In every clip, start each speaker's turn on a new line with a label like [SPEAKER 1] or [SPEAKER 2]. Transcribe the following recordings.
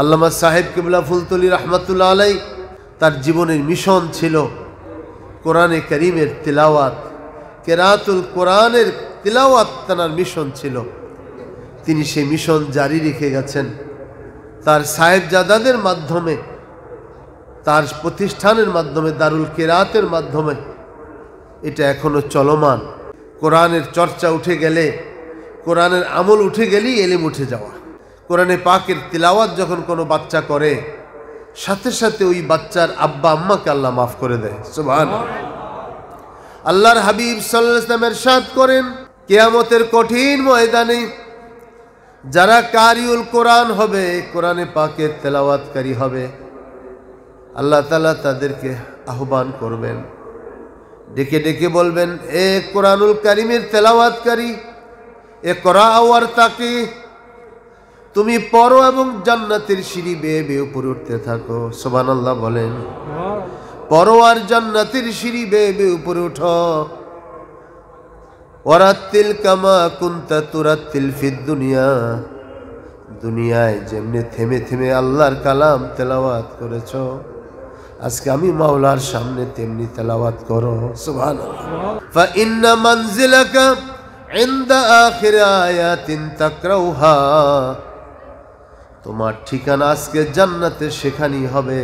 [SPEAKER 1] আল্লামা সাহেব কেবলা ফুলতলি রহমাতুল্লা আলাই তার জীবনের মিশন ছিল কোরআনে করিমের তিলাওয়াত কেরাতুল কোরআনের তিলাওয়াত তানার মিশন ছিল তিনি সেই মিশন জারি রেখে গেছেন তার সাহেবজাদাদের মাধ্যমে তার প্রতিষ্ঠানের মাধ্যমে দারুল কেরাতের মাধ্যমে এটা এখনও চলমান কোরআনের চর্চা উঠে গেলে কোরআনের আমল উঠে গেলেই এলিম উঠে যাওয়া কোরআনে পাকের তিলাওয়াত যখন কোনো বাচ্চা করে সাথে সাথে ওই বাচ্চার আব্বা আম্মাকে আল্লাহ মাফ করে দেয় সুবাহ আল্লাহর হাবিব সাল্লাহ ইসলামের সাদ করেন কেয়ামতের কঠিন ময়দানে যারা কারিউল কোরআন হবে কোরআনে পাকের তেলাওয়াতকারী হবে আল্লাহ তালা তাদেরকে আহ্বান করবেন ডেকে ডেকে বলবেন এ কোরআনুল কারিমের তেলাওয়াতকারী এ করা আওয়ার তাকে তুমি পর এবং জান্নাতের সিঁড়ি বেয়ে বেয়ে উপরে উঠতে থাকো সোবান আল্লাহ বলেন পর আর জান্নাতের সিঁড়ি বেয়ে বেয়ে উপরে উঠো ওরাত্তিল কামা কুন্তা তুরাত্তিল ফির দুনিয়া দুনিয়ায় যেমনি থেমে থেমে আল্লাহর কালাম তেলাওয়াত করেছ আজকে আমি মাওলার সামনে তেমনি তেলাওয়াত করো সুবহান ফা ইন্না মানজিলাকা ইন্দা আখির আয়াতিন তাকরাউহা তোমার ঠিকানা আজকে জান্নাতে সেখানেই হবে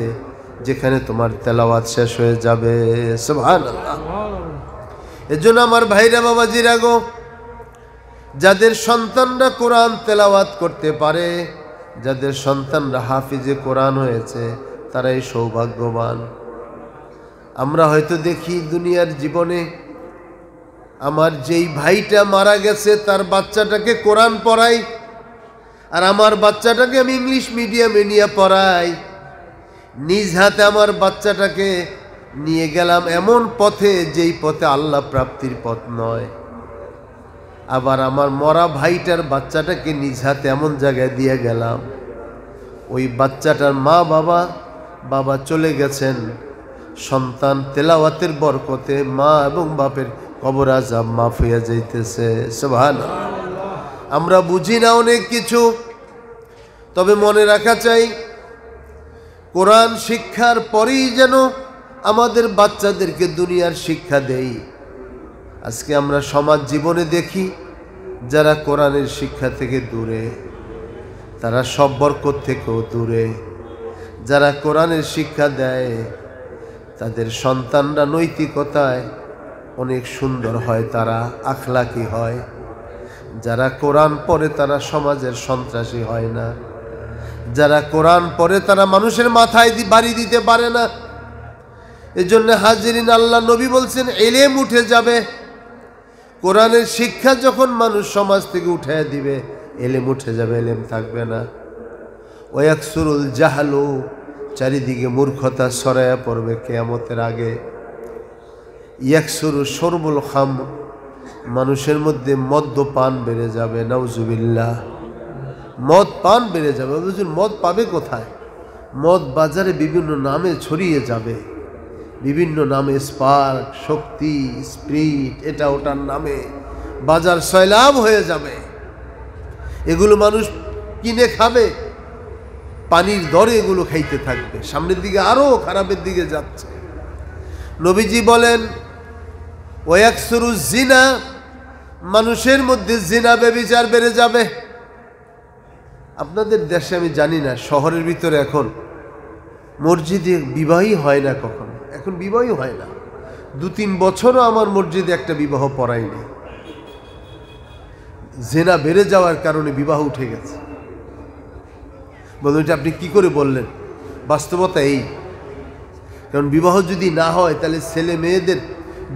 [SPEAKER 1] যেখানে তোমার তেলাওয়াত শেষ হয়ে যাবে এজন্য আমার ভাইরা বাবা গো যাদের সন্তানরা কোরআন তেলাওয়াত করতে পারে যাদের সন্তানরা হাফিজে কোরআন হয়েছে তারাই সৌভাগ্যবান আমরা হয়তো দেখি দুনিয়ার জীবনে আমার যেই ভাইটা মারা গেছে তার বাচ্চাটাকে কোরআন পড়ায় আর আমার বাচ্চাটাকে আমি ইংলিশ মিডিয়ামে নিয়ে পড়াই নিজ হাতে আমার বাচ্চাটাকে নিয়ে গেলাম এমন পথে যেই পথে আল্লাহ প্রাপ্তির পথ নয় আবার আমার মরা ভাইটার বাচ্চাটাকে নিজ হাতে এমন জায়গায় দিয়ে গেলাম ওই বাচ্চাটার মা বাবা বাবা চলে গেছেন সন্তান তেলাওয়াতের বরকতে মা এবং বাপের কবরাজা মাফ হইয়া যাইতেছে সোভান আমরা বুঝি না অনেক কিছু তবে মনে রাখা চাই কোরআন শিক্ষার পরেই যেন আমাদের বাচ্চাদেরকে দুনিয়ার শিক্ষা দেই আজকে আমরা সমাজ জীবনে দেখি যারা কোরআনের শিক্ষা থেকে দূরে তারা সব বরকত থেকেও দূরে যারা কোরআনের শিক্ষা দেয় তাদের সন্তানরা নৈতিকতায় অনেক সুন্দর হয় তারা আখলাকি হয় যারা কোরআন পরে তারা সমাজের সন্ত্রাসী হয় না যারা কোরআন পরে তারা মানুষের মাথায় বাড়ি দিতে পারে না এজন্য হাজিরিন আল্লাহ নবী বলছেন এলেম উঠে যাবে কোরআনের শিক্ষা যখন মানুষ সমাজ থেকে উঠে দিবে এলেম উঠে যাবে এলেম থাকবে না সুরুল জাহালু চারিদিকে মূর্খতা সরায়া পড়বে কেয়ামতের আগে ইয়াকসুরু সরবুল খাম মানুষের মধ্যে মদ্যপান বেড়ে যাবে নজুবিল্লা মদ পান বেড়ে যাবে বুঝুন মদ পাবে কোথায় মদ বাজারে বিভিন্ন নামে ছড়িয়ে যাবে বিভিন্ন নামে স্পার্ক শক্তি স্প্রিট এটা ওটার নামে বাজার সয়লাভ হয়ে যাবে এগুলো মানুষ কিনে খাবে পানির দরে এগুলো খাইতে থাকবে সামনের দিকে আরও খারাপের দিকে যাচ্ছে নবীজি বলেন ওয়াকসুরুজিনা মানুষের মধ্যে জিনা বেবিচার বেড়ে যাবে আপনাদের দেশে আমি জানি না শহরের ভিতরে এখন মসজিদে বিবাহই হয় না কখনো এখন বিবাহই হয় না দু তিন বছরও আমার মসজিদে একটা বিবাহ পড়ায়নি জেনা বেড়ে যাওয়ার কারণে বিবাহ উঠে গেছে বলুন এটা আপনি কি করে বললেন বাস্তবতা এই কারণ বিবাহ যদি না হয় তাহলে ছেলে মেয়েদের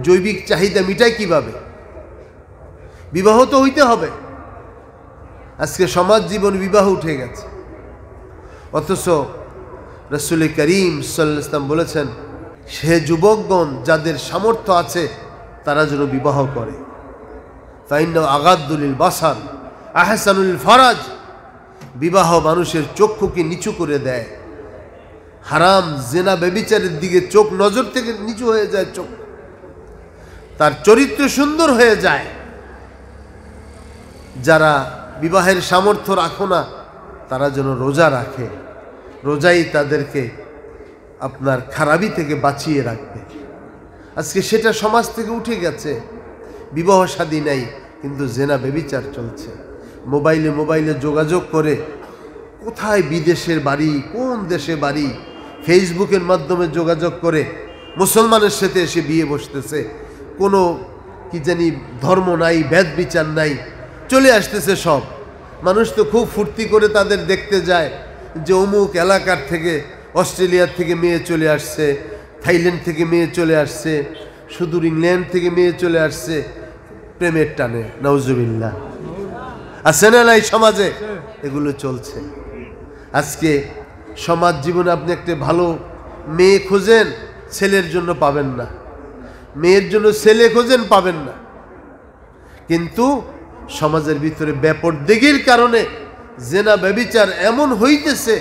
[SPEAKER 1] জৈবিক চাহিদা মিটায় কীভাবে বিবাহ তো হইতে হবে আজকে সমাজ জীবন বিবাহ উঠে গেছে অথচ রসুল করিম সাল্লাম বলেছেন সে যুবকগণ যাদের সামর্থ্য আছে তারা যেন বিবাহ করে ফাইন আগাদুলিল বাসান আহসানুল ফরাজ বিবাহ মানুষের চক্ষুকে নিচু করে দেয় হারাম জেনা বেবিচারের দিকে চোখ নজর থেকে নিচু হয়ে যায় চোখ তার চরিত্র সুন্দর হয়ে যায় যারা বিবাহের সামর্থ্য রাখো না তারা যেন রোজা রাখে রোজাই তাদেরকে আপনার খারাপি থেকে বাঁচিয়ে রাখবে আজকে সেটা সমাজ থেকে উঠে গেছে বিবাহ সাদী নাই কিন্তু জেনা বেবিচার চলছে মোবাইলে মোবাইলে যোগাযোগ করে কোথায় বিদেশের বাড়ি কোন দেশে বাড়ি ফেসবুকের মাধ্যমে যোগাযোগ করে মুসলমানের সাথে এসে বিয়ে বসতেছে কোনো কি জানি ধর্ম নাই ভেদ বিচার নাই চলে আসতেছে সব মানুষ তো খুব ফুর্তি করে তাদের দেখতে যায় যে অমুক এলাকার থেকে অস্ট্রেলিয়ার থেকে মেয়ে চলে আসছে থাইল্যান্ড থেকে মেয়ে চলে আসছে সুদূর ইংল্যান্ড থেকে মেয়ে চলে আসছে প্রেমের টানে নওজুবিল্লা আর সেনেলাই সমাজে এগুলো চলছে আজকে সমাজ জীবনে আপনি একটা ভালো মেয়ে খোঁজেন ছেলের জন্য পাবেন না মেয়ের জন্য ছেলে খোঁজেন পাবেন না কিন্তু সমাজের ভিতরে ব্যাপরদিগির কারণে জেনা ব্যবিচার এমন হইতেছে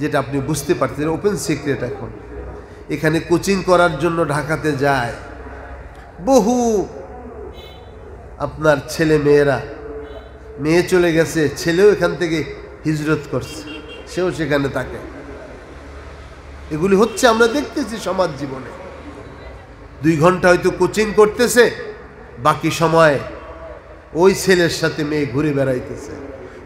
[SPEAKER 1] যেটা আপনি বুঝতে পারতেন ওপেন সিক্রেট এখন এখানে কোচিং করার জন্য ঢাকাতে যায় বহু আপনার ছেলে মেয়েরা মেয়ে চলে গেছে ছেলেও এখান থেকে হিজরত করছে সেও সেখানে থাকে এগুলি হচ্ছে আমরা দেখতেছি সমাজ জীবনে দুই ঘন্টা হয়তো কোচিং করতেছে বাকি সময় ওই ছেলের সাথে মেয়ে ঘুরে বেড়াইতেছে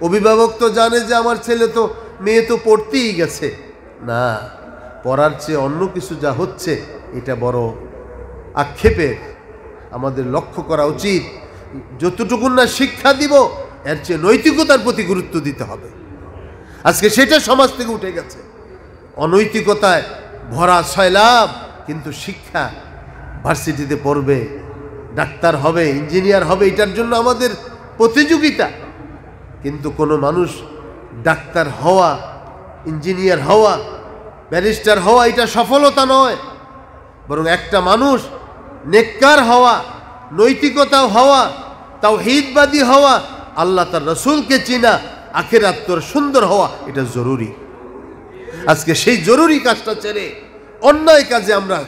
[SPEAKER 1] অভিভাবক তো জানে যে আমার ছেলে তো মেয়ে তো পড়তেই গেছে না পড়ার চেয়ে অন্য কিছু যা হচ্ছে এটা বড় আক্ষেপের আমাদের লক্ষ্য করা উচিত যতটুকু না শিক্ষা দিব এর চেয়ে নৈতিকতার প্রতি গুরুত্ব দিতে হবে আজকে সেটা সমাজ থেকে উঠে গেছে অনৈতিকতায় ভরা সয়লাভ কিন্তু শিক্ষা ভার্সিটিতে পড়বে ডাক্তার হবে ইঞ্জিনিয়ার হবে এটার জন্য আমাদের প্রতিযোগিতা কিন্তু কোনো মানুষ ডাক্তার হওয়া ইঞ্জিনিয়ার হওয়া ব্যারিস্টার হওয়া এটা সফলতা নয় বরং একটা মানুষ নেককার হওয়া নৈতিকতা হওয়া তাও হিদবাদী হওয়া আল্লাহ তার রসুলকে চিনা আখের আত্মর সুন্দর হওয়া এটা জরুরি আজকে সেই জরুরি কাজটা ছেড়ে অন্যায় কাজে আমরা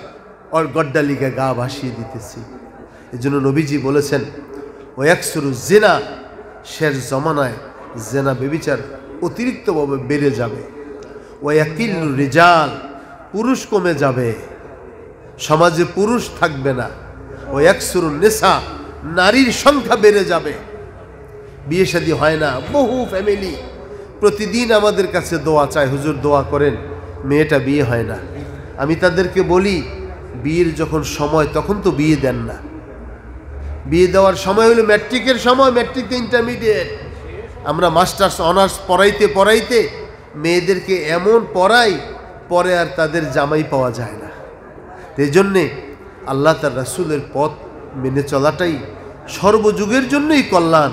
[SPEAKER 1] ওর গড্ডালিকে গা ভাসিয়ে দিতেছি এই জন্য নবীজি বলেছেন ও একসুরু জেনা শের জমানায় জেনা বেবিচার অতিরিক্তভাবে বেড়ে যাবে ওয়াকিল রেজাল পুরুষ কমে যাবে সমাজে পুরুষ থাকবে না ও একসুরু নেশা নারীর সংখ্যা বেড়ে যাবে বিয়ে শাদী হয় না বহু ফ্যামিলি প্রতিদিন আমাদের কাছে দোয়া চায় হুজুর দোয়া করেন মেয়েটা বিয়ে হয় না আমি তাদেরকে বলি বিয়ের যখন সময় তখন তো বিয়ে দেন না বিয়ে দেওয়ার সময় হলো ম্যাট্রিকের সময় ম্যাট্রিকতে ইন্টারমিডিয়েট আমরা মাস্টার্স অনার্স পড়াইতে পড়াইতে মেয়েদেরকে এমন পড়াই পরে আর তাদের জামাই পাওয়া যায় না এই জন্যে আল্লাহ তার রাসুলের পথ মেনে চলাটাই সর্বযুগের জন্যই কল্যাণ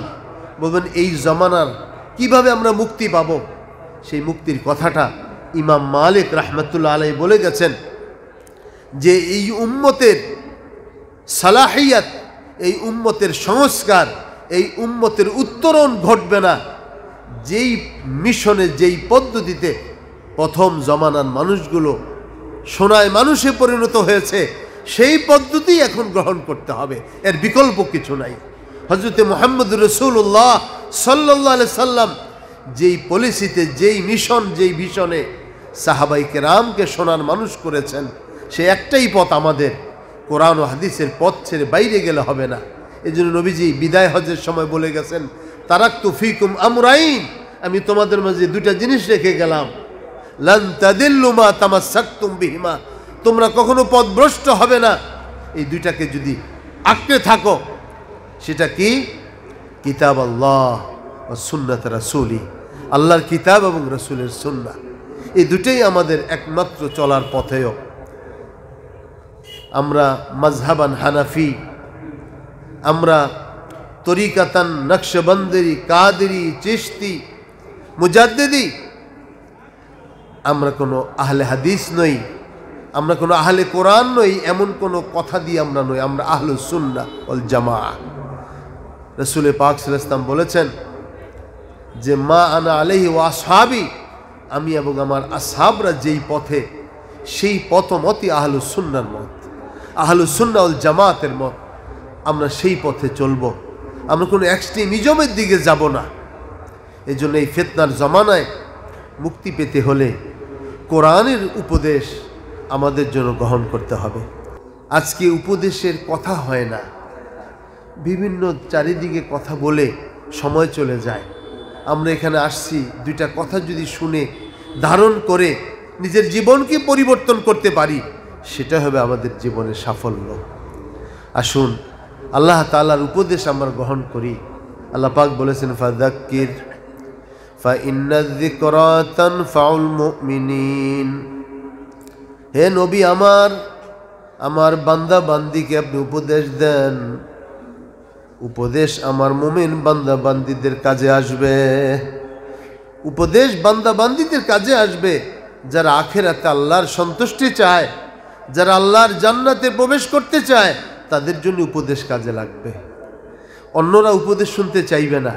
[SPEAKER 1] বলবেন এই জমানার কিভাবে আমরা মুক্তি পাব সেই মুক্তির কথাটা ইমাম মালিক রাহমাতুল্লা আলাই বলে গেছেন যে এই উম্মতের সালাহিয়াত এই উম্মতের সংস্কার এই উম্মতের উত্তরণ ঘটবে না যেই মিশনে যেই পদ্ধতিতে প্রথম জমানার মানুষগুলো সোনায় মানুষে পরিণত হয়েছে সেই পদ্ধতি এখন গ্রহণ করতে হবে এর বিকল্প কিছু নাই হজরতে মোহাম্মদ রসুল্লাহ সাল্লাহ সাল্লাম যেই পলিসিতে যেই মিশন যেই ভিশনে সাহাবাইকে রামকে সোনার মানুষ করেছেন সে একটাই পথ আমাদের কোরআন ও হাদিসের পথ ছেড়ে বাইরে গেলে হবে না এই জন্য নবীজি বিদায় হজের সময় বলে গেছেন তারাক তু ফিকুম আমরাইন আমি তোমাদের মাঝে দুটা জিনিস রেখে গেলাম লুমা তামা তামাসাক্তুম বিহিমা তোমরা কখনো পদভ্রষ্ট হবে না এই দুইটাকে যদি আঁকড়ে থাকো সেটা কি কিতাব আল্লাহ ও সুন্নাত রাসুলি আল্লাহর কিতাব এবং রসুলের সুন্না এই দুটোই আমাদের একমাত্র চলার পথেও আমরা মজহাবান হানাফি আমরা তরিকাতান নকশবন্দেরি কাদেরি চিস্তি মুজাদ্দেদি আমরা কোনো আহলে হাদিস নই আমরা কোনো আহলে কোরআন নই এমন কোনো কথা দিয়ে আমরা নই আমরা আহলু সুন্না অল জামা রসুলে পাক সালাম বলেছেন যে মা আনা আলহি ও আসহাবি আমি এবং আমার আসহাবরা যেই পথে সেই মতই আহলু সুন্নার মত আহলুসুল্লাউল জামাতের মত আমরা সেই পথে চলব আমরা কোনো এক্সট্রিমিজমের দিকে যাব না এই জন্য এই ফেতনার জমানায় মুক্তি পেতে হলে কোরআনের উপদেশ আমাদের জন্য গ্রহণ করতে হবে আজকে উপদেশের কথা হয় না বিভিন্ন চারিদিকে কথা বলে সময় চলে যায় আমরা এখানে আসছি দুইটা কথা যদি শুনে ধারণ করে নিজের জীবনকে পরিবর্তন করতে পারি সেটা হবে আমাদের জীবনের সাফল্য আসুন আল্লাহ তালার উপদেশ আমরা গ্রহণ করি আল্লাহ পাক বলেছেন ফাদাক্কির ফা ইন্নাজিকরাতান ফাউল মুমিনিন হে নবী আমার আমার বান্দা বান্দিকে আপনি উপদেশ দেন উপদেশ আমার মোমেন বান্দা বান্দিদের কাজে আসবে উপদেশ বান্দা বান্দিদের কাজে আসবে যারা আখেরাতে আল্লাহর সন্তুষ্টি চায় যারা আল্লাহর জান্নাতে প্রবেশ করতে চায় তাদের জন্য উপদেশ কাজে লাগবে অন্যরা উপদেশ শুনতে চাইবে না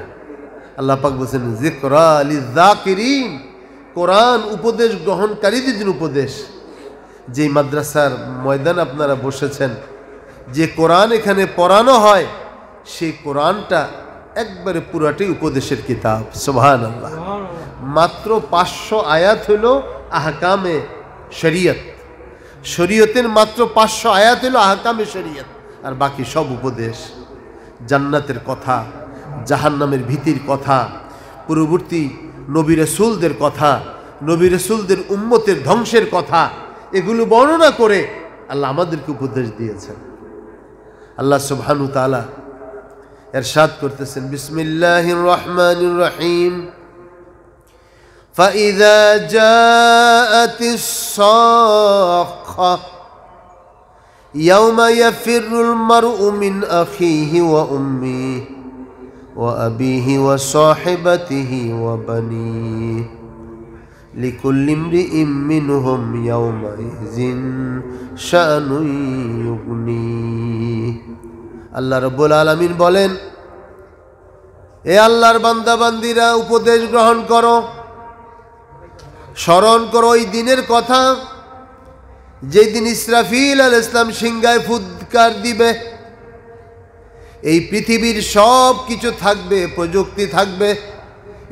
[SPEAKER 1] আল্লাহ পাক বলছেন জিকরা আলি জাকিরিন কোরআন উপদেশ গ্রহণকারীদের জন্য উপদেশ যেই মাদ্রাসার ময়দান আপনারা বসেছেন যে কোরআন এখানে পড়ানো হয় সেই কোরআনটা একবারে পুরাটাই উপদেশের কিতাব সোহান আল্লাহ মাত্র পাঁচশো আয়াত হলো আহকামে শরিয়ত শরীয়তের মাত্র পাঁচশো আয়াত হলো আহকামে শরীয়ত আর বাকি সব উপদেশ জান্নাতের কথা জাহান্নামের ভীতির কথা পূর্ববর্তী নবী রসুলদের কথা নবী রসুলদের উম্মতের ধ্বংসের কথা এগুলো বর্ণনা করে আল্লাহ আমাদেরকে উপদেশ দিয়েছেন আল্লাহ সুবহানু তালা সাদ করতেছেন বিসমিল্লাহ রহমান রহিম فإذا جاءت الصاخة يوم يفر المرء من أخيه وأمه وأبيه وصاحبته وبنيه لكل امرئ منهم يومئذ شأن يغنيه الله رب العالمين بولين يا الله আল্লাহর বান্দাবান্দিরা উপদেশ গ্রহণ করো স্মরণ করো ওই দিনের কথা যেদিন ইসরাফিল আল ইসলাম সিংহায় ফুৎকার দিবে এই পৃথিবীর সব কিছু থাকবে প্রযুক্তি থাকবে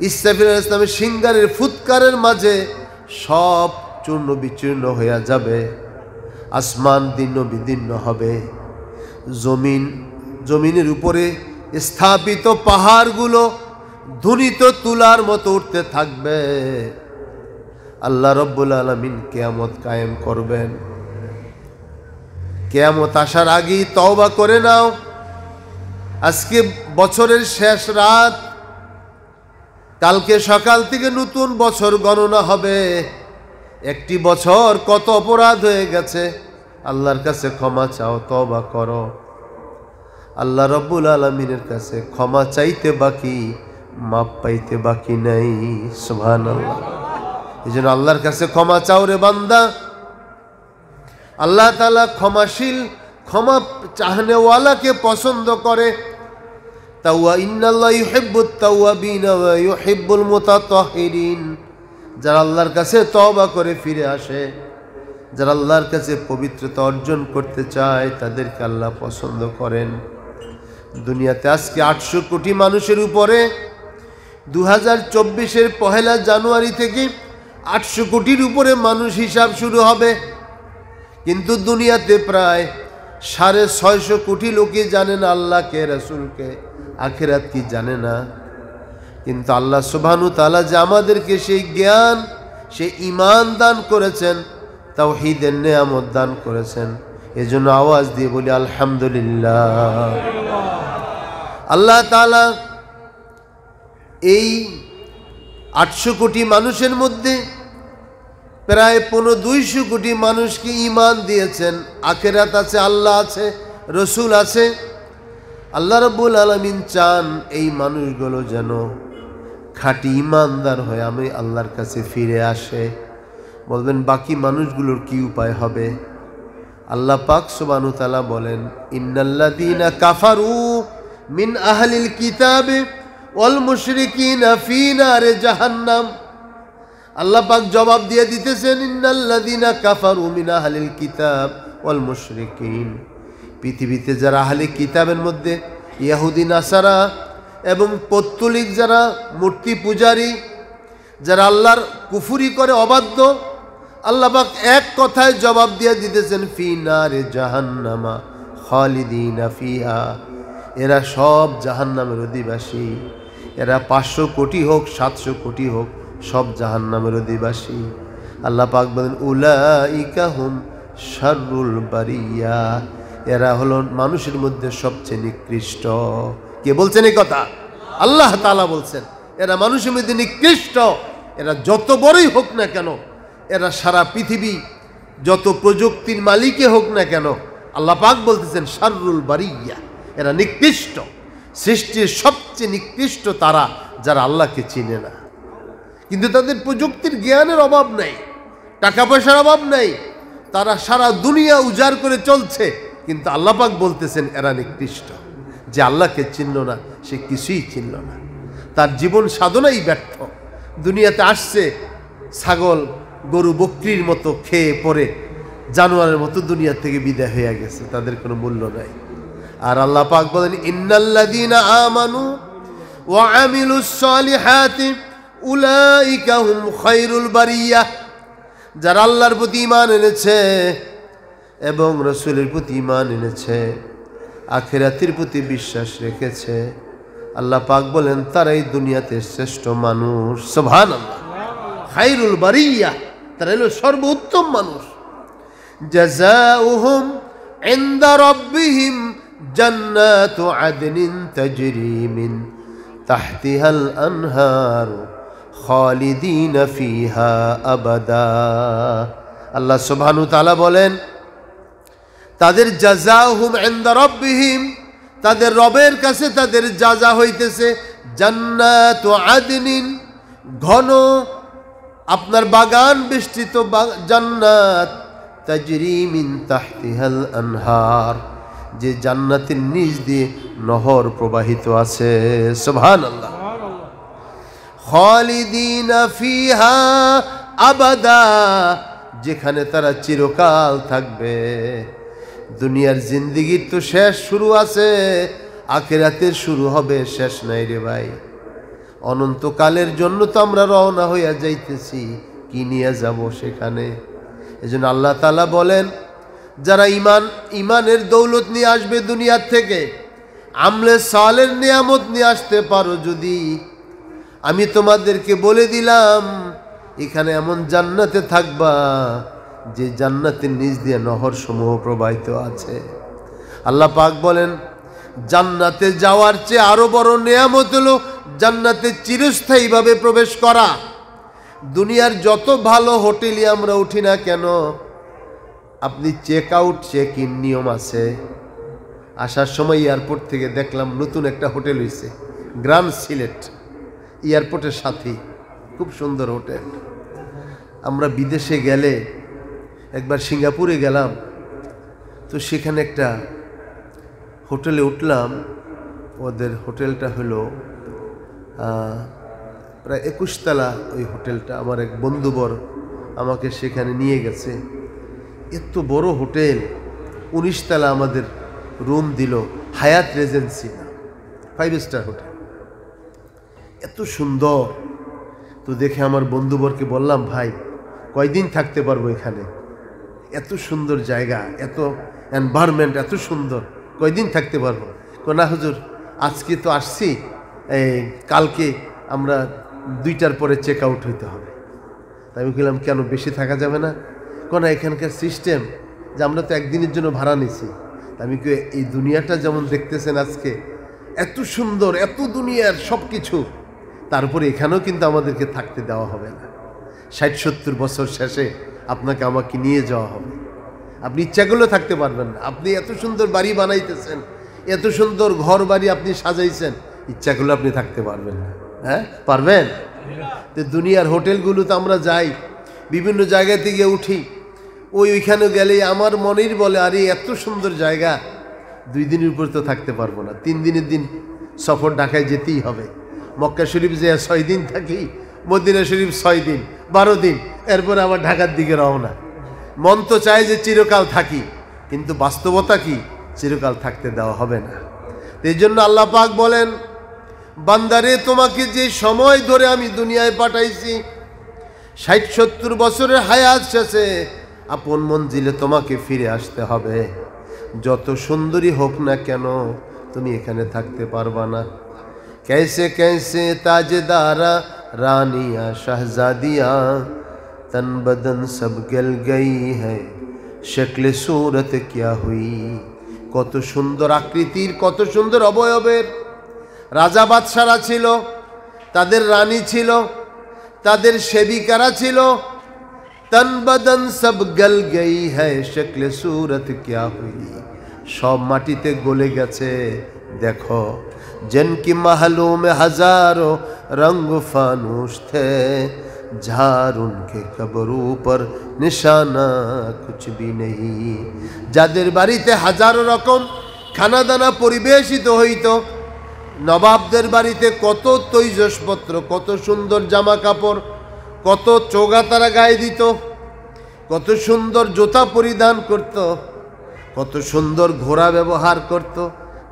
[SPEAKER 1] ইসরাফিল আল ইসলামের সিঙ্গারের ফুৎকারের মাঝে সব চূর্ণ বিচূর্ণ হইয়া যাবে আসমান দিন বিদীর্ণ হবে জমিন জমিনের উপরে স্থাপিত পাহাড়গুলো ধুনিত তুলার মতো উঠতে থাকবে আল্লাহ রব্বুল আলমিন কেয়ামত কায়েম করবেন কেয়ামত আসার আগেই তওবা করে নাও আজকে বছরের শেষ রাত কালকে সকাল থেকে নতুন বছর গণনা হবে একটি বছর কত অপরাধ হয়ে গেছে আল্লাহর কাছে ক্ষমা চাও তবা করো আল্লাহ রব্বুল আলমিনের কাছে ক্ষমা চাইতে বাকি মাপ পাইতে বাকি নাই সুহান আল্লাহ এই জন্য আল্লাহর কাছে ক্ষমা চাও রে বান্দা আল্লাহ তালা ক্ষমাশীল ক্ষমা চাহনেওয়ালাকে পছন্দ করে তাওয়া ইন্নাল্লাহ ইউহিব্বুত তাওয়াবিন ওয়া ইউহিব্বুল মুতাতাহহিরিন যারা আল্লাহর কাছে তবা করে ফিরে আসে যারা আল্লাহর কাছে পবিত্রতা অর্জন করতে চায় তাদেরকে আল্লাহ পছন্দ করেন দুনিয়াতে আজকে আটশো কোটি মানুষের উপরে দু হাজার চব্বিশের পহেলা জানুয়ারি থেকে আটশো কোটির উপরে মানুষ হিসাব শুরু হবে কিন্তু দুনিয়াতে প্রায় সাড়ে ছয়শো কোটি লোকই জানেন আল্লাহকে রাসুলকে আখেরাত কি জানে না কিন্তু আল্লাহ সুবাহানু তালা যে আমাদেরকে সেই জ্ঞান সে ইমান দান করেছেন তাও হিদের নেয়ামত দান করেছেন এজন্য আওয়াজ দিয়ে বলি আলহামদুলিল্লাহ আল্লাহ তালা এই আটশো কোটি মানুষের মধ্যে প্রায় পনেরো দুইশো কোটি মানুষকে ইমান দিয়েছেন আখেরাত আছে আল্লাহ আছে রসুল আছে আল্লাহ রব্বুল আলমিন চান এই মানুষগুলো যেন খাঁটি ইমানদার হয়ে আমি আল্লাহর কাছে ফিরে আসে বলবেন বাকি মানুষগুলোর কি উপায় হবে আল্লাহ পাক সুবানু তালা বলেন দিন কাফারু মিন আহলিল কিতাবে অল মুশরিকিন ফিনারে জাহান্নাম আল্লাহ পাক জবাব দিয়ে দিতেছেন ইন্নাল্লাদিনা কাফার উমিনা হালিল কিতাব অল মুশরিকিন পৃথিবীতে যারা হালি কিতাবের মধ্যে ইয়াহুদিন আসারা এবং পত্তলিক যারা মূর্তি পূজারী যারা আল্লাহর কুফুরি করে অবাধ্য পাক এক কথায় জবাব দিয়ে দিতেছেন ফি নারে জাহান্নামা খালিদিনা ফিহা এরা সব জাহান্নামের অধিবাসী এরা পাঁচশো কোটি হোক সাতশো কোটি হোক সব জাহান নামের অধিবাসী আল্লাহ পাক বলেন উলাইকা হুম শারুল বারিয়া এরা হলো মানুষের মধ্যে সবচেয়ে নিকৃষ্ট কে বলছেন এই কথা আল্লাহ তালা বলছেন এরা মানুষের মধ্যে নিকৃষ্ট এরা যত বড়ই হোক না কেন এরা সারা পৃথিবী যত প্রযুক্তির মালিকে হোক না কেন আল্লাহ পাক বলতেছেন শারুল বারিয়া এরা নিকৃষ্ট সৃষ্টির সবচেয়ে নিকৃষ্ট তারা যারা আল্লাহকে চিনে না কিন্তু তাদের প্রযুক্তির জ্ঞানের অভাব নাই টাকা পয়সার অভাব নাই তারা সারা দুনিয়া উজাড় করে চলছে কিন্তু আল্লাপাক বলতেছেন এরা নিকৃষ্ট যে আল্লাহকে চিনল না সে কিছুই চিনল না তার জীবন সাধনাই ব্যর্থ দুনিয়াতে আসছে ছাগল গরু বকরির মতো খেয়ে পরে জানোয়ারের মতো দুনিয়া থেকে বিদায় হয়ে গেছে তাদের কোনো মূল্য নাই আর আল্লাহ পাক বলেন ইন্নাল্লাযীনা আমানু ওয়া আমিলুস সালিহাতি উলাইকা হুম খায়রুল বারিয়া যারা আল্লাহর প্রতি ইমান এনেছে এবং রসুলের প্রতি ইমান এনেছে আখিরাতের প্রতি বিশ্বাস রেখেছে আল্লাহ পাক বলেন তারাই দুনিয়াতে শ্রেষ্ঠ মানুষ সুবহানাল্লাহ খায়রুল বারিয়া তারা হলো সর্বোত্তম মানুষ জাযাউহুম ইনদা রাব্বিহিম جنات عدن تجري من تحتها الأنهار خالدين فيها أبدا আল্লাহ সুবহানু তালা বলেন তাদের জাজা হুম রব্বিহিম তাদের রবের কাছে তাদের জাজা হইতেছে জান্নাত আদিনিন ঘন আপনার বাগান বেষ্টিত জান্নাত তাজরিমিন তাহতিহাল আনহার যে জান্নাতের নিজ দিয়ে নহর প্রবাহিত আছে আবাদা যেখানে তারা চিরকাল থাকবে দুনিয়ার জিন্দিগির তো শেষ শুরু আছে আখেরাতের শুরু হবে শেষ নাই রে ভাই অনন্তকালের জন্য তো আমরা রওনা হইয়া যাইতেছি কি নিয়ে যাব সেখানে এজন্য আল্লাহ তালা বলেন যারা ইমান ইমানের দৌলত নিয়ে আসবে দুনিয়ার থেকে আমলে সালের নিয়ামত নিয়ে আসতে পারো যদি আমি তোমাদেরকে বলে দিলাম এখানে এমন জান্নাতে থাকবা যে জান্নাতের নিজ দিয়ে নহর সমূহ প্রবাহিত আছে আল্লাহ পাক বলেন জান্নাতে যাওয়ার চেয়ে আরও বড় নিয়ামত হলো জান্নাতে চিরস্থায়ীভাবে প্রবেশ করা দুনিয়ার যত ভালো হোটেলে আমরা উঠি না কেন আপনি চেক আউট চেক ইন নিয়ম আছে আসার সময় এয়ারপোর্ট থেকে দেখলাম নতুন একটা হোটেল হয়েছে গ্রান্ড সিলেট এয়ারপোর্টের সাথী খুব সুন্দর হোটেল আমরা বিদেশে গেলে একবার সিঙ্গাপুরে গেলাম তো সেখানে একটা হোটেলে উঠলাম ওদের হোটেলটা হলো প্রায় একুশতলা ওই হোটেলটা আমার এক বন্ধুবর আমাকে সেখানে নিয়ে গেছে এত বড় হোটেল উনিশতলা আমাদের রুম দিল হায়াত রেজেন্সি না ফাইভ স্টার হোটেল এত সুন্দর তো দেখে আমার বন্ধুবরকে বললাম ভাই কয়দিন থাকতে পারবো এখানে এত সুন্দর জায়গা এত এনভায়রনমেন্ট এত সুন্দর কয়দিন থাকতে পারবো না হুজুর আজকে তো আসছি এই কালকে আমরা দুইটার পরে চেক আউট হইতে হবে তাই আমি বললাম কেন বেশি থাকা যাবে না কোন এখানকার সিস্টেম যে আমরা তো একদিনের জন্য ভাড়া নিছি আমি কি এই দুনিয়াটা যেমন দেখতেছেন আজকে এত সুন্দর এত দুনিয়ার সব কিছু তারপরে এখানেও কিন্তু আমাদেরকে থাকতে দেওয়া হবে না ষাট সত্তর বছর শেষে আপনাকে আমাকে নিয়ে যাওয়া হবে আপনি ইচ্ছা করলেও থাকতে পারবেন না আপনি এত সুন্দর বাড়ি বানাইতেছেন এত সুন্দর ঘর বাড়ি আপনি সাজাইছেন ইচ্ছা করলে আপনি থাকতে পারবেন না হ্যাঁ পারবেন তো দুনিয়ার হোটেলগুলো তো আমরা যাই বিভিন্ন জায়গাতে গিয়ে উঠি ওই ওইখানে গেলে আমার মনের বলে আরে এত সুন্দর জায়গা দুই দিনের উপর তো থাকতে পারবো না তিন দিনের দিন সফর ঢাকায় যেতেই হবে মক্কা শরীফ যে ছয় দিন থাকি মদিনা শরীফ ছয় দিন বারো দিন এরপর আবার ঢাকার দিকে রওনা মন তো চায় যে চিরকাল থাকি কিন্তু বাস্তবতা কি চিরকাল থাকতে দেওয়া হবে না এই জন্য আল্লাহ পাক বলেন বান্দারে তোমাকে যে সময় ধরে আমি দুনিয়ায় পাঠাইছি ষাট সত্তর বছরের হায়াত শেষে আপন মঞ্জিলে তোমাকে ফিরে আসতে হবে যত সুন্দরী হোক না কেন তুমি এখানে থাকতে পারবা না কেসে কেসে তাজে দারা রানিয়া শাহজাদিয়া তন বদন সব গেল গই শকলে সুরত কিয়া হুই কত সুন্দর আকৃতির কত সুন্দর অবয়বের রাজা বাদশারা ছিল তাদের রানী ছিল তাদের সেবিকারা ছিল তন বদন সব গল গই হ্যায় শকলে সুরত ক্যা হুই সব মাটিতে গলে গেছে দেখো জেনকি মাহলুম হাজারো রঙ ফানুস থে ঝার উনকে কবরু পর নিশানা কুছ ভি নেই যাদের বাড়িতে হাজারো রকম খানা দানা পরিবেশিত হইত নবাবদের বাড়িতে কত তৈজসপত্র কত সুন্দর জামা কাপড় কত চোগা তারা গায়ে দিত কত সুন্দর জোতা পরিধান করত কত সুন্দর ঘোড়া ব্যবহার করত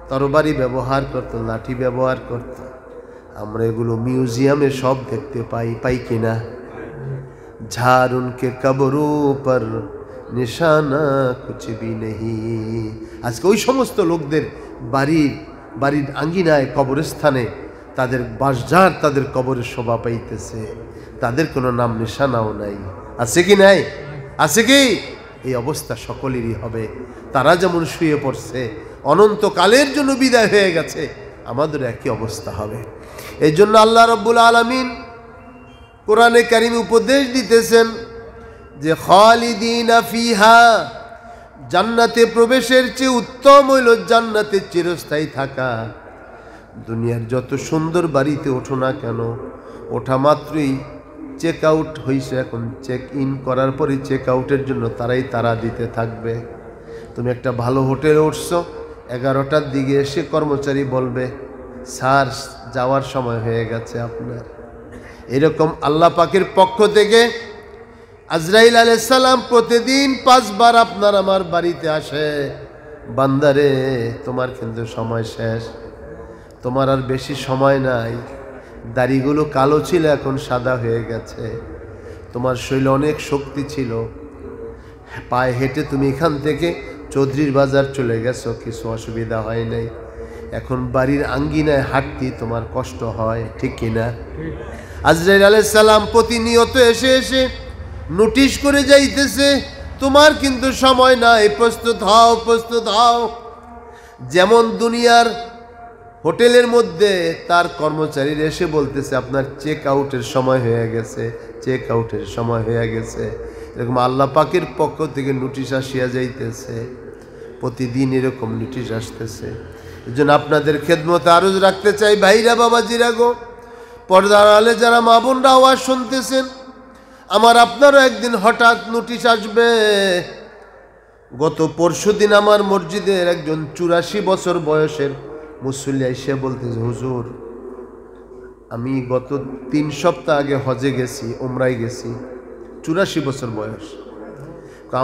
[SPEAKER 1] তরবারি ব্যবহার করত লাঠি ব্যবহার করত আমরা এগুলো মিউজিয়ামে সব দেখতে পাই পাই কিনা ঝাড় উনকে উপর পর নিশানা কুচবি নেহি আজকে ওই সমস্ত লোকদের বাড়ির বাড়ির আঙ্গিনায় কবরস্থানে তাদের বাসঝাড় তাদের কবরের শোভা পাইতেছে তাদের কোনো নাম নিশানাও নাই আছে কি নাই আছে কি এই অবস্থা সকলেরই হবে তারা যেমন শুয়ে পড়ছে অনন্তকালের জন্য বিদায় হয়ে গেছে আমাদের একই অবস্থা হবে এই জন্য আল্লাহ রব্বুল আলমিন কোরআনে কারিম উপদেশ দিতেছেন যে খালিদিন ফিহা জান্নাতে প্রবেশের চেয়ে উত্তম হইল জান্নাতে চিরস্থায়ী থাকা দুনিয়ার যত সুন্দর বাড়িতে ওঠো না কেন ওঠা মাত্রই চেক আউট হয়েছে এখন চেক ইন করার পরে চেক আউটের জন্য তারাই তারা দিতে থাকবে তুমি একটা ভালো হোটেলে উঠছো এগারোটার দিকে এসে কর্মচারী বলবে স্যার যাওয়ার সময় হয়ে গেছে আপনার এরকম আল্লাহ পাকের পক্ষ থেকে আজরাইল আলাইসাল্লাম প্রতিদিন পাঁচবার আপনার আমার বাড়িতে আসে বান্দারে তোমার কিন্তু সময় শেষ তোমার আর বেশি সময় নাই দাড়িগুলো কালো ছিল এখন সাদা হয়ে গেছে তোমার শৈল অনেক শক্তি ছিল পায়ে হেঁটে তুমি এখান থেকে চৌধুরীর বাজার চলে গেছো কিছু অসুবিধা হয় নাই এখন বাড়ির আঙ্গিনায় হাঁটতে তোমার কষ্ট হয় ঠিক কিনা আজরাইল সালাম প্রতিনিয়ত এসে এসে নোটিশ করে যাইতেছে তোমার কিন্তু সময় নাই প্রস্তুত হও প্রস্তুত হও যেমন দুনিয়ার হোটেলের মধ্যে তার কর্মচারীর এসে বলতেছে আপনার চেক আউটের সময় হয়ে গেছে চেক আউটের সময় হয়ে গেছে এরকম আল্লাহ পাকের পক্ষ থেকে নোটিশ আসিয়া যাইতেছে প্রতিদিন এরকম নোটিশ আসতেছে এজন্য আপনাদের খেদমত আরজ রাখতে চাই ভাইরা বাবা জিরাগো পর্দার আলে যারা মা বোনরা আওয়াজ শুনতেছেন আমার আপনারও একদিন হঠাৎ নোটিশ আসবে গত পরশু দিন আমার মসজিদের একজন চুরাশি বছর বয়সের মুসল্লি এসে বলতেছে হুজুর আমি গত তিন সপ্তাহ আগে হজে গেছি ওমরাই গেছি চুরাশি বছর বয়স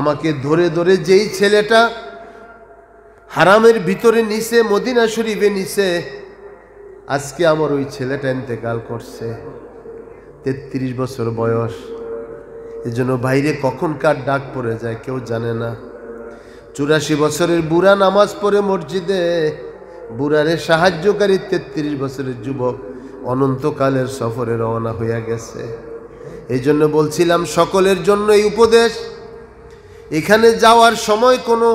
[SPEAKER 1] আমাকে ধরে ধরে যেই ছেলেটা হারামের ভিতরে নিছে মদিনা শরীফে নিছে আজকে আমার ওই ছেলেটা ইন্তেকাল করছে তেত্রিশ বছর বয়স এজন্য বাইরে কখন কার ডাক পড়ে যায় কেউ জানে না চুরাশি বছরের বুড়া নামাজ পড়ে মসজিদে বুড়ারে সাহায্যকারী তেত্রিশ বছরের যুবক অনন্তকালের সফরে রওনা হইয়া গেছে এই জন্য বলছিলাম সকলের জন্য এই উপদেশ এখানে যাওয়ার সময় কোনো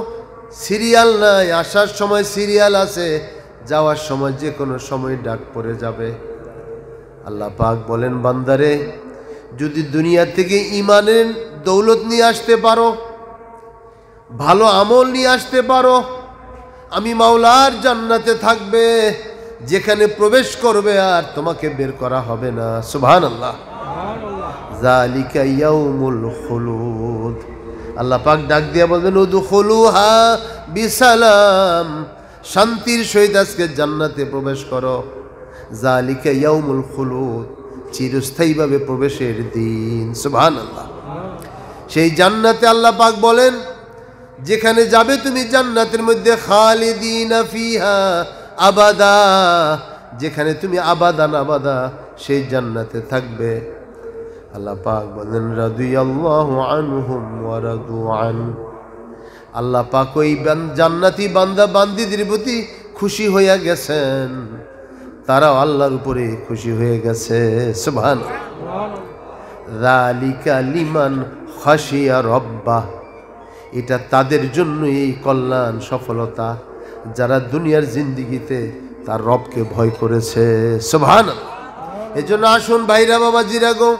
[SPEAKER 1] সিরিয়াল নাই আসার সময় সিরিয়াল আছে যাওয়ার সময় যে কোনো সময় ডাক পড়ে যাবে আল্লাহ পাক বলেন বান্দারে যদি দুনিয়া থেকে ইমানের দৌলত নিয়ে আসতে পারো ভালো আমল নিয়ে আসতে পারো আমি মাওলার জান্নাতে থাকবে যেখানে প্রবেশ করবে আর তোমাকে বের করা হবে না সুবহান আল্লাহ জালিকা ইয়াউমুল খুলুদ আল্লাহ পাক ডাক দিয়া বলবেন উদখুলুহা বিসালাম শান্তির সহিত আজকে জান্নাতে প্রবেশ করো জালিকা ইয়াউমুল খুলুদ চিরস্থায়ীভাবে প্রবেশের দিন সুবহান আল্লাহ সেই জান্নাতে আল্লাহ পাক বলেন যেখানে যাবে তুমি জান্নাতের মধ্যে খালিদিনা ফিহা আবাদা যেখানে তুমি আবাদান আবাদা সেই জান্নাতে থাকবে আল্লাহ পাক বলেন রাদিয়াল্লাহু আনহুম ওয়া রাদু আন আল্লাহ পাক ওই জান্নাতি বান্দা বান্দিদের প্রতি খুশি হইয়া গেছেন তারাও আল্লাহর উপরে খুশি হয়ে গেছে সুবহান রালিকা লিমান খাশিয়া রব্বাহ এটা তাদের জন্য এই কল্যাণ সফলতা যারা দুনিয়ার জিন্দিগিতে তার রবকে ভয় করেছে সোভান এজন্য আসুন ভাইরা বাবা জিরাগো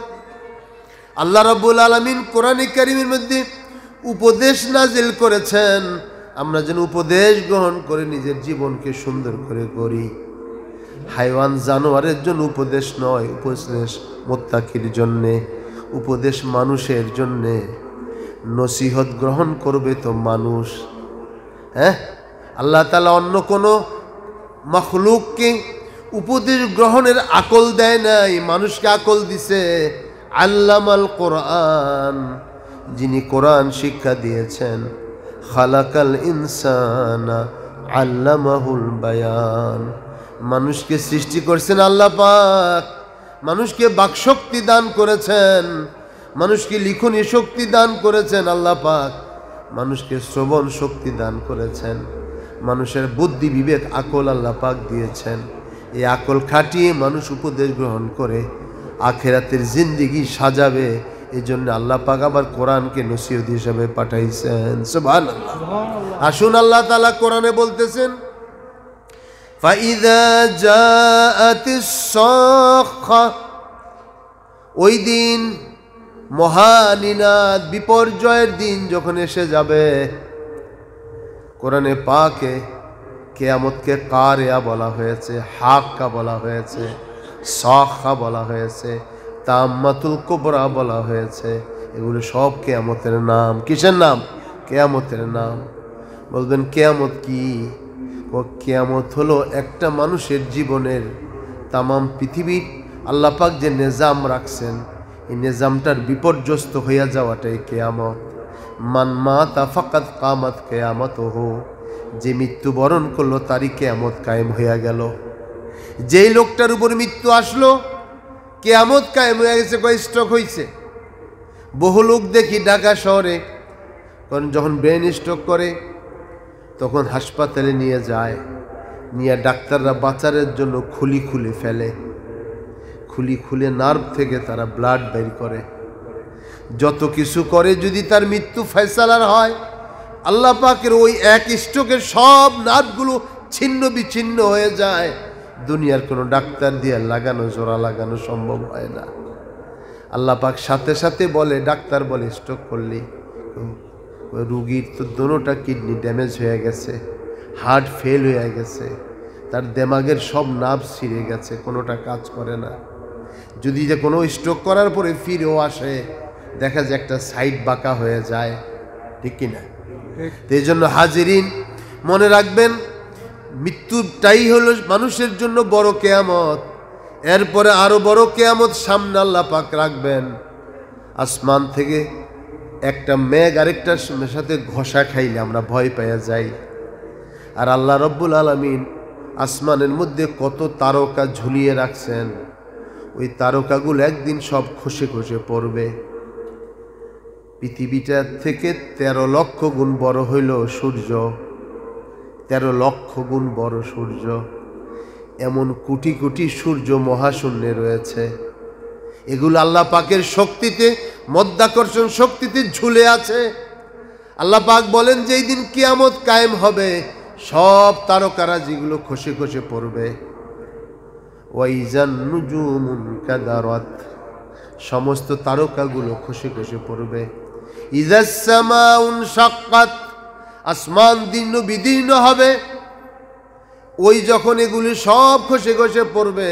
[SPEAKER 1] আল্লাহ রব্বুল আলমিন কোরআন কারিমের মধ্যে উপদেশ নাজিল করেছেন আমরা যেন উপদেশ গ্রহণ করে নিজের জীবনকে সুন্দর করে করি হাইওয়ান জানোয়ারের জন্য উপদেশ নয় উপদেশ মোত্তাকির জন্যে উপদেশ মানুষের জন্যে নসিহত গ্রহণ করবে তো মানুষ হ্যাঁ আল্লাহ তালা অন্য কোনো মখলুককে উপদেশ গ্রহণের আকল দেয় নাই মানুষকে আকল দিছে আল্লামাল কোরআন যিনি কোরআন শিক্ষা দিয়েছেন খালাকাল ইনসানা আল্লামাহুল বায়ান মানুষকে সৃষ্টি করছেন আল্লাহ পাক মানুষকে বাকশক্তি দান করেছেন মানুষকে লিখনি শক্তি দান করেছেন আল্লাহ পাক মানুষকে শ্রবণ শক্তি দান করেছেন মানুষের বুদ্ধি বিবেক আকল আল্লাহ পাক দিয়েছেন এই আকল খাটিয়ে মানুষ উপদেশ গ্রহণ করে আখেরাতের জিন্দিগি সাজাবে এই জন্য আল্লাহ পাক আবার কোরআনকে নসিহত হিসাবে পাঠাইছেন সুবান আসুন আল্লাহ তালা কোরআনে বলতেছেন ওই দিন মহানিনাদ বিপর্যয়ের দিন যখন এসে যাবে কোরআনে পাকে কেয়ামতকে কারেয়া বলা হয়েছে হাক্কা বলা হয়েছে সাখা বলা হয়েছে তাম্মাতুল কোবরা বলা হয়েছে এগুলো সব কেয়ামতের নাম কিসের নাম কেয়ামতের নাম বলবেন কেয়ামত কি ও কেয়ামত হলো একটা মানুষের জীবনের তামাম পৃথিবীর আল্লাপাক যে নিজাম রাখছেন এই নিজামটার বিপর্যস্ত হইয়া যাওয়াটাই কেয়ামত মান মা ফাকাত কামাত কেয়ামত হো যে মৃত্যুবরণ করলো তারই কেয়ামত কায়েম হইয়া গেল যেই লোকটার উপর মৃত্যু আসলো কেয়ামত কায়েম হয়ে গেছে কয় স্ট্রোক হয়েছে বহু লোক দেখি ঢাকা শহরে কারণ যখন ব্রেন স্ট্রোক করে তখন হাসপাতালে নিয়ে যায় নিয়ে ডাক্তাররা বাঁচারের জন্য খুলি খুলে ফেলে খুলি খুলে নার্ভ থেকে তারা ব্লাড বের করে যত কিছু করে যদি তার মৃত্যু ফেসালার হয় আল্লাহ পাকের ওই এক স্ট্রোকের সব নার্ভগুলো ছিন্ন বিচ্ছিন্ন হয়ে যায় দুনিয়ার কোনো ডাক্তার দিয়ে লাগানো জোড়া লাগানো সম্ভব হয় না আল্লাহ পাক সাথে সাথে বলে ডাক্তার বলে স্ট্রোক করলে রুগীর তো দোনোটা কিডনি ড্যামেজ হয়ে গেছে হার্ট ফেল হয়ে গেছে তার দেমাগের সব নাভ ছিঁড়ে গেছে কোনোটা কাজ করে না যদি যে কোনো স্ট্রোক করার পরে ফিরেও আসে দেখা যায় একটা সাইড বাঁকা হয়ে যায় ঠিক কিনা তো এই জন্য হাজিরিন মনে রাখবেন মৃত্যুটাই হলো মানুষের জন্য বড় কেয়ামত এরপরে আরও বড় কেয়ামত সামনে আল্লাহ পাক রাখবেন আসমান থেকে একটা মেঘ আরেকটার সাথে ঘষা খাইলে আমরা ভয় পাইয়া যাই আর আল্লাহ রব্বুল আলমিন আসমানের মধ্যে কত তারকা ঝুলিয়ে রাখছেন ওই তারকাগুলো একদিন সব খসে খসে পড়বে পৃথিবীটার থেকে তেরো লক্ষ গুণ বড় হইল সূর্য তেরো লক্ষ গুণ বড় সূর্য এমন কোটি কোটি সূর্য মহাশূন্যে রয়েছে এগুলো আল্লাহ পাকের শক্তিতে মধ্যাকর্ষণ শক্তিতে ঝুলে আছে আল্লাহ পাক বলেন যে দিন কিয়ামত কায়েম হবে সব তারকারা যেগুলো খসে খসে পড়বে ওয়াইজান নুজুমুন কাদারত সমস্ত তারকাগুলো খসে খসে পড়বে ইজাসামাউন আসমান দীর্ণ বিদীর্ণ হবে ওই যখন এগুলি সব খসে খসে পড়বে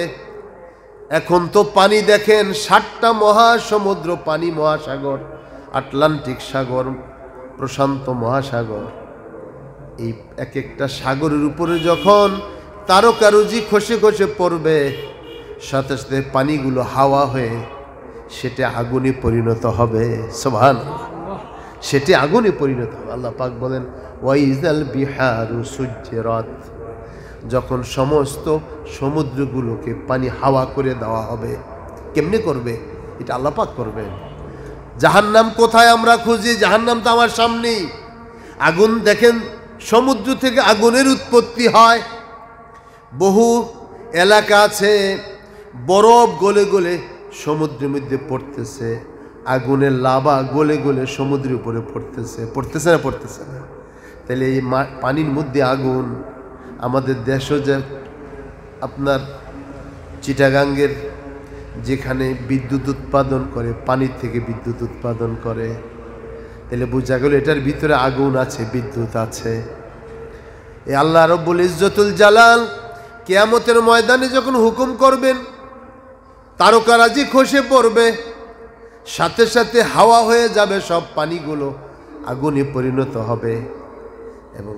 [SPEAKER 1] এখন তো পানি দেখেন ষাটটা মহাসমুদ্র পানি মহাসাগর আটলান্টিক সাগর প্রশান্ত মহাসাগর এই এক একটা সাগরের উপরে যখন তারকারুজি খসে খসে পড়বে সাথে সাথে পানিগুলো হাওয়া হয়ে সেটা আগুনে পরিণত হবে সোভান সেটি আগুনে পরিণত হবে আল্লাহ পাক বলেন ওয়াইজাল বিহারু সূর্যরথ যখন সমস্ত সমুদ্রগুলোকে পানি হাওয়া করে দেওয়া হবে কেমনে করবে এটা আল্লাপাক করবেন জাহান্নাম কোথায় আমরা খুঁজি জাহান্নাম তো আমার সামনেই আগুন দেখেন সমুদ্র থেকে আগুনের উৎপত্তি হয় বহু এলাকা আছে বরফ গলে গলে সমুদ্রের মধ্যে পড়তেছে আগুনের লাভা গলে গলে সমুদ্রের উপরে পড়তেছে পড়তেছে না পড়তেছে না তাহলে এই পানির মধ্যে আগুন আমাদের দেশও যে আপনার চিটাগাঙ্গের যেখানে বিদ্যুৎ উৎপাদন করে পানির থেকে বিদ্যুৎ উৎপাদন করে তাহলে বোঝা গেল এটার ভিতরে আগুন আছে বিদ্যুৎ আছে এই আল্লাহ রব্বুল ইজ্জতুল জালাল কেয়ামতের ময়দানে যখন হুকুম করবেন তারকারাজি খসে পড়বে সাথে সাথে হাওয়া হয়ে যাবে সব পানিগুলো আগুনে পরিণত হবে এবং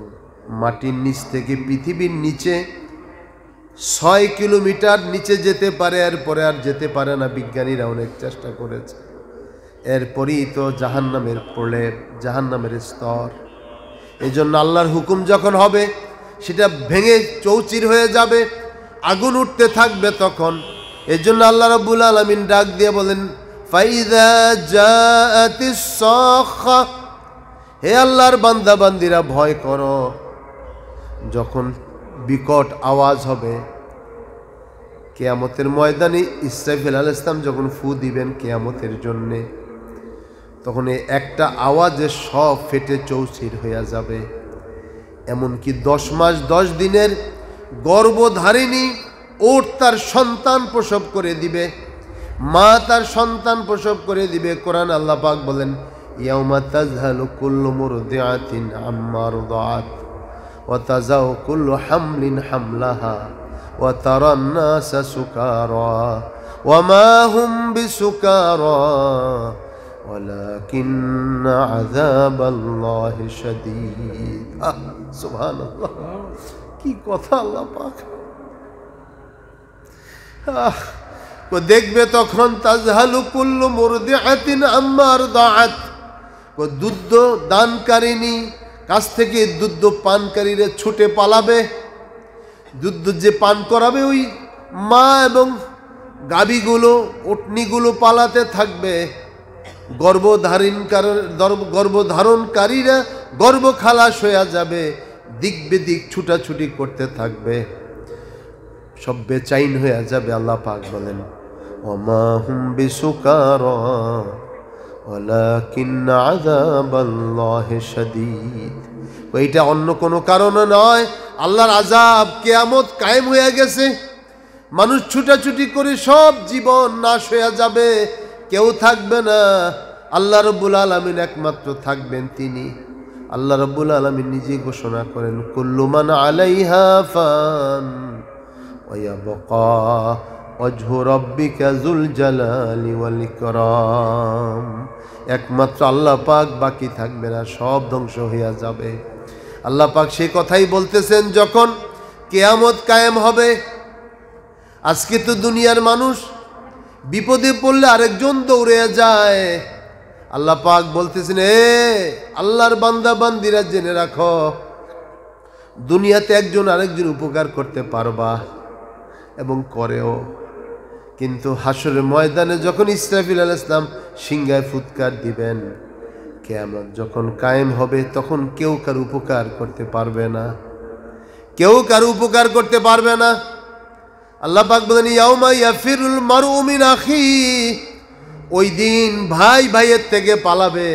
[SPEAKER 1] মাটির নিচ থেকে পৃথিবীর নিচে ছয় কিলোমিটার নিচে যেতে পারে এরপরে আর যেতে পারে না বিজ্ঞানীরা অনেক চেষ্টা করেছে এরপরই তো জাহান্নামের প্রলেপ জাহান্নামের স্তর এই জন্য আল্লাহর হুকুম যখন হবে সেটা ভেঙে চৌচির হয়ে যাবে আগুন উঠতে থাকবে তখন এর জন্য আল্লাহ রব্বুল আলমিন ডাক দিয়ে বলেন হে আল্লাহর বান্দাবান্দিরা ভয় করো যখন বিকট আওয়াজ হবে কেয়ামতের ময়দানে ইসরাফিল আল ইসলাম যখন ফু দিবেন কেয়ামতের জন্যে তখন একটা আওয়াজে সব ফেটে চৌচির হইয়া যাবে এমনকি দশ মাস দশ দিনের গর্বধারিণী ওর তার সন্তান প্রসব করে দিবে মা তার সন্তান প্রসব করে দিবে কোরআন আল্লাহ বলেন ইয়াউমা তাজহালু কুল্লু দেয়াতিন আম্মার দাত ও তাজাউ কুল্লু হামলিন হামলাহা ও তারান নাসা সুকারা ওয়া মা হুম সুকার ولكن عذاب الله شديد سبحان الله কি কথা আল্লাহ পাক ও দেখবে তখন তাজহালু কুল্লু মুরদিআতিন আম্মার দাআত ও দুধ দানকারিনী কাছ থেকে দুধ পানকারীরা ছুটে পালাবে দুধ যে পান করাবে ওই মা এবং গাবিগুলো ওটনিগুলো পালাতে থাকবে গর্ভধারণকার গর্ভধারণকারীরা গর্ব খালাস হয়ে যাবে দিক বেদিক ছুটাছুটি করতে থাকবে সব বেচাইন হয়ে যাবে আল্লাহ পাক বলেন অমা হুম বিসুকার এইটা অন্য কোনো কারণে নয় আল্লাহর আজাব কেয়ামত কায়েম হয়ে গেছে মানুষ ছুটাছুটি করে সব জীবন নাশ হয়ে যাবে কেউ থাকবে না আল্লাহ রব্বুল আলমিন একমাত্র থাকবেন তিনি আল্লাহ রব্বুল আলমিন নিজে ঘোষণা করেন কুল্লুমান আলাইহা ফান ওয়া বকা অজহু রব্বিকা জুল জালালি ওয়াল ইকরাম একমাত্র আল্লাহ পাক বাকি থাকবে না সব ধ্বংস হইয়া যাবে আল্লাহ পাক সেই কথাই বলতেছেন যখন কেয়ামত কায়েম হবে আজকে তো দুনিয়ার মানুষ বিপদে পড়লে আরেকজন দৌড়ে যায় আল্লাহ পাক বলতেছেন এ আল্লাহর বান্দা বান্দিরা জেনে রাখো দুনিয়াতে একজন আরেকজন উপকার করতে পারবা এবং করেও কিন্তু হাসরের ময়দানে যখন ইসরাফিল আল ইসলাম সিংহায় ফুৎকার দিবেন কেমন যখন কায়েম হবে তখন কেউ কার উপকার করতে পারবে না কেউ কার উপকার করতে পারবে না আল্লাহ পাক বলেন ইয়াউমা ইয়াফিরুল মারু মিন আখি ওই দিন ভাই ভাইয়ের থেকে পালাবে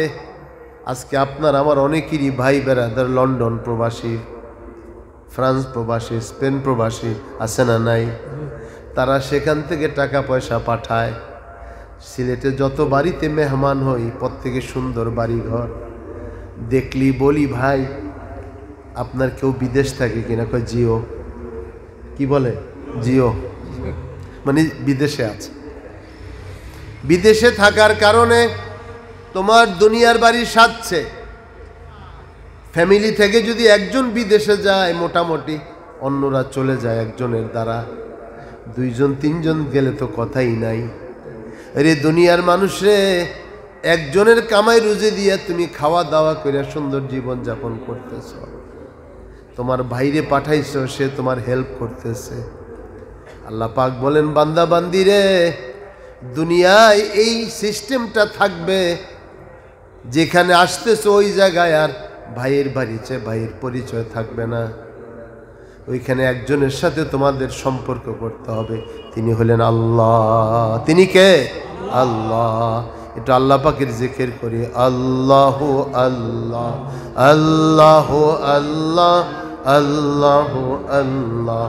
[SPEAKER 1] আজকে আপনার আমার অনেকেরই ভাই বেড়াদের লন্ডন প্রবাসী ফ্রান্স প্রবাসী স্পেন প্রবাসী আছে না নাই তারা সেখান থেকে টাকা পয়সা পাঠায় সিলেটে যত বাড়িতে মেহমান হই প্রত্যেকে সুন্দর বাড়ি ঘর দেখলি বলি ভাই আপনার কেউ বিদেশ থাকে কিনা কয় জিও কি বলে জিও মানে বিদেশে আছে বিদেশে থাকার কারণে তোমার দুনিয়ার বাড়ি সাজছে ফ্যামিলি থেকে যদি একজন বিদেশে যায় মোটামুটি অন্যরা চলে যায় একজনের দ্বারা দুইজন তিনজন গেলে তো কথাই নাই রে দুনিয়ার মানুষে একজনের কামাই রুজে দিয়ে তুমি খাওয়া দাওয়া করে সুন্দর জীবন যাপন করতেছ তোমার বাইরে পাঠাইছ সে তোমার হেল্প করতেছে আল্লাহ পাক বলেন বান্দা রে দুনিয়ায় এই সিস্টেমটা থাকবে যেখানে আসতেছো ওই জায়গায় আর ভাইয়ের বাড়িতে ভাইয়ের পরিচয় থাকবে না ওইখানে একজনের সাথে তোমাদের সম্পর্ক করতে হবে তিনি হলেন আল্লাহ তিনি কে আল্লাহ এটা আল্লাহ পাকের জেকের করি আল্লাহ আল্লাহ আল্লাহ আল্লাহ আল্লাহ আল্লাহ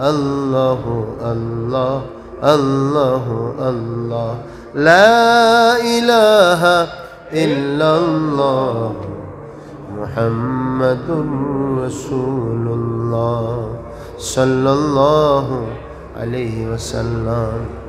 [SPEAKER 1] الله الله الله الله لا إله إلا الله محمد رسول الله صلى الله عليه وسلم